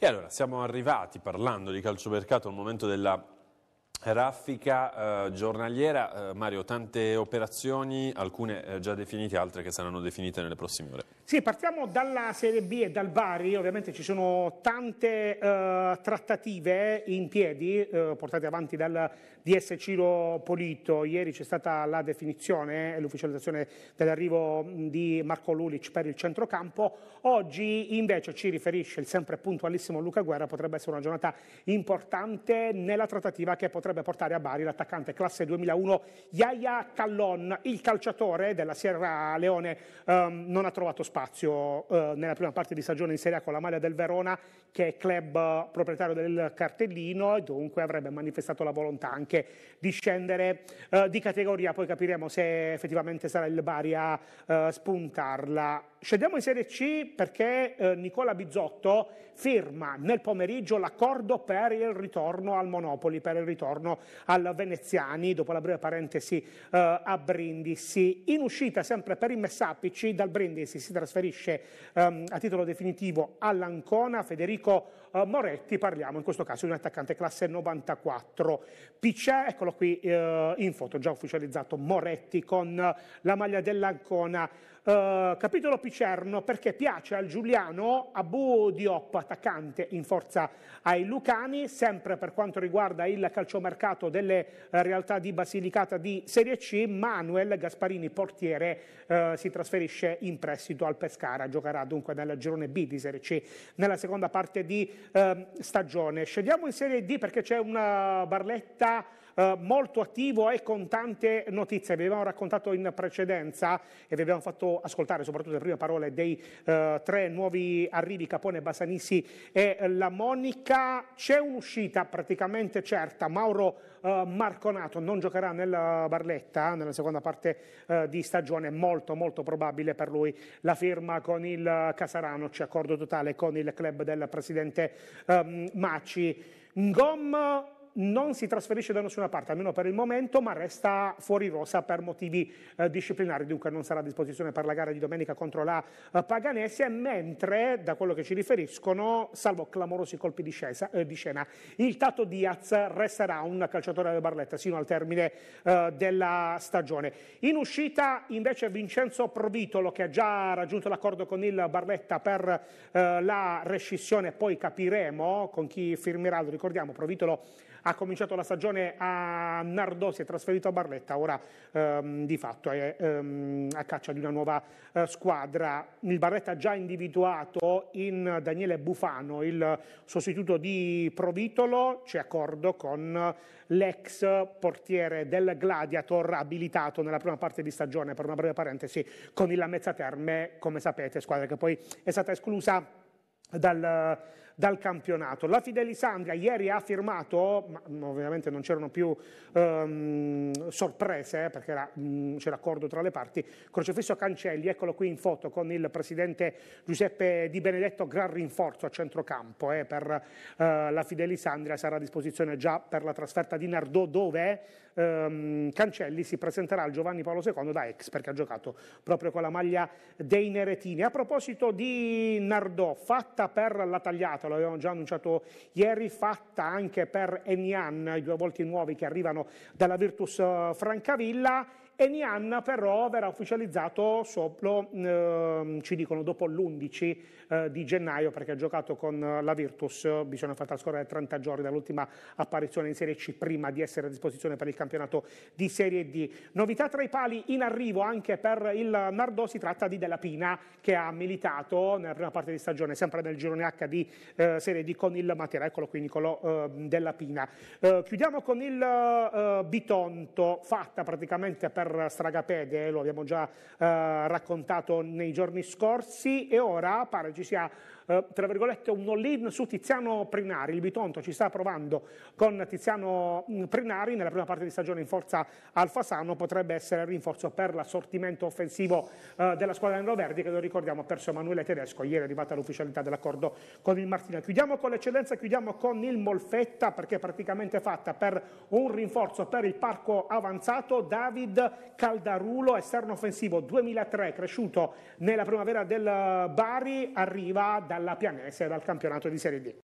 E allora siamo arrivati parlando di calciomercato al momento della raffica eh, giornaliera. Eh, Mario, tante operazioni, alcune eh, già definite, altre che saranno definite nelle prossime ore. Sì, partiamo dalla Serie B e dal Bari, ovviamente ci sono tante eh, trattative in piedi eh, portate avanti dal DS Ciro Polito. Ieri c'è stata la definizione e l'ufficializzazione dell'arrivo di Marco Lulic per il centrocampo. Oggi invece ci riferisce il sempre puntualissimo Luca Guerra, potrebbe essere una giornata importante nella trattativa che potrebbe potrebbe portare a Bari l'attaccante classe 2001 Yaya Callon. Il calciatore della Sierra Leone ehm, non ha trovato spazio eh, nella prima parte di stagione in Serie A con la maglia del Verona, che è club eh, proprietario del cartellino e dunque avrebbe manifestato la volontà anche di scendere eh, di categoria. Poi capiremo se effettivamente sarà il Bari a eh, spuntarla. Scendiamo in Serie C perché eh, Nicola Bizzotto firma nel pomeriggio l'accordo per il ritorno al Monopoli, per il ritorno ritorno al Veneziani, dopo la breve parentesi eh, a Brindisi. In uscita sempre per i Messapici, dal Brindisi si trasferisce ehm, a titolo definitivo all'Ancona Federico eh, Moretti, parliamo in questo caso di un attaccante classe 94. Picciè, eccolo qui eh, in foto, già ufficializzato Moretti con la maglia dell'Ancona. Uh, capitolo Picerno perché piace al Giuliano Abu Diop, attaccante in forza ai Lucani, sempre per quanto riguarda il calcio mercato delle eh, realtà di Basilicata di Serie C, Manuel Gasparini portiere eh, si trasferisce in prestito al Pescara, giocherà dunque nel girone B di Serie C nella seconda parte di eh, stagione. Scegliamo in Serie D perché c'è una barletta eh, molto attivo e con tante notizie. Vi avevamo raccontato in precedenza e vi abbiamo fatto ascoltare soprattutto le prime parole dei eh, tre nuovi arrivi, Capone, Basanissi e La Monica. C'è un'uscita praticamente certa. Mauro eh, Marconato non giocherà nella Barletta eh, nella seconda parte eh, di stagione, molto molto probabile per lui la firma con il Casarano, c'è accordo totale con il club del presidente ehm, Maci. Ngom non si trasferisce da nessuna parte, almeno per il momento, ma resta fuori rosa per motivi eh, disciplinari, dunque non sarà a disposizione per la gara di domenica contro la eh, Paganesia, mentre da quello che ci riferiscono, salvo clamorosi colpi di, scesa, eh, di, scena, il Tato Diaz resterà un calciatore del Barletta sino al termine eh, della stagione. In uscita invece Vincenzo Provitolo che ha già raggiunto l'accordo con il Barletta per eh, la rescissione, poi capiremo con chi firmerà, lo ricordiamo, Provitolo ha cominciato la stagione a Nardò, si è trasferito a Barletta, ora ehm, di fatto è ehm, a caccia di una nuova eh, squadra. Il Barletta ha già individuato in Daniele Bufano il sostituto di Provitolo, c'è accordo con l'ex portiere del Gladiator abilitato nella prima parte di stagione, per una breve parentesi, con il Lamezza Terme, come sapete, squadra che poi è stata esclusa dal dal campionato. La Fidelisandria ieri ha firmato, ma ovviamente non c'erano più ehm, sorprese eh, perché era, mh, mm, c'era accordo tra le parti, Crocefisso Cancelli, eccolo qui in foto con il presidente Giuseppe Di Benedetto, gran rinforzo a centrocampo eh, per eh, la Fidelisandria, sarà a disposizione già per la trasferta di Nardò dove ehm, Cancelli si presenterà al Giovanni Paolo II da ex perché ha giocato proprio con la maglia dei Neretini. A proposito di Nardò, fatta per la tagliata, lo avevamo già annunciato ieri, fatta anche per Enian, i due volti nuovi che arrivano dalla Virtus eh, Francavilla Eni Anna però verrà ufficializzato soplo, eh, ci dicono, dopo l'11 eh, di gennaio perché ha giocato con la Virtus, eh, bisogna far trascorrere 30 giorni dall'ultima apparizione in Serie C prima di essere a disposizione per il campionato di Serie D. Novità tra i pali in arrivo anche per il Nardò, si tratta di Della Pina che ha militato nella prima parte di stagione sempre nel girone H di eh, Serie D con il Matera, eccolo qui Nicolò ehm, Della Pina. Eh, chiudiamo con il eh, Bitonto, fatta praticamente per per Stragapede, eh, lo abbiamo già eh, raccontato nei giorni scorsi e ora pare ci sia eh, tra virgolette, un all-in su Tiziano Prinari. Il Bitonto ci sta provando con Tiziano mm, Prinari nella prima parte di stagione in forza Alfasano, potrebbe essere il rinforzo per l'assortimento offensivo eh, della squadra Verdi, che lo ricordiamo ha perso Emanuele Tedesco, ieri è arrivata l'ufficialità dell'accordo con il Martina. Chiudiamo con l'eccellenza, chiudiamo con il Molfetta perché è praticamente fatta per un rinforzo per il parco avanzato David Caldarulo, esterno offensivo 2003, cresciuto nella primavera del Bari, arriva da dalla Pianese e dal campionato di Serie D.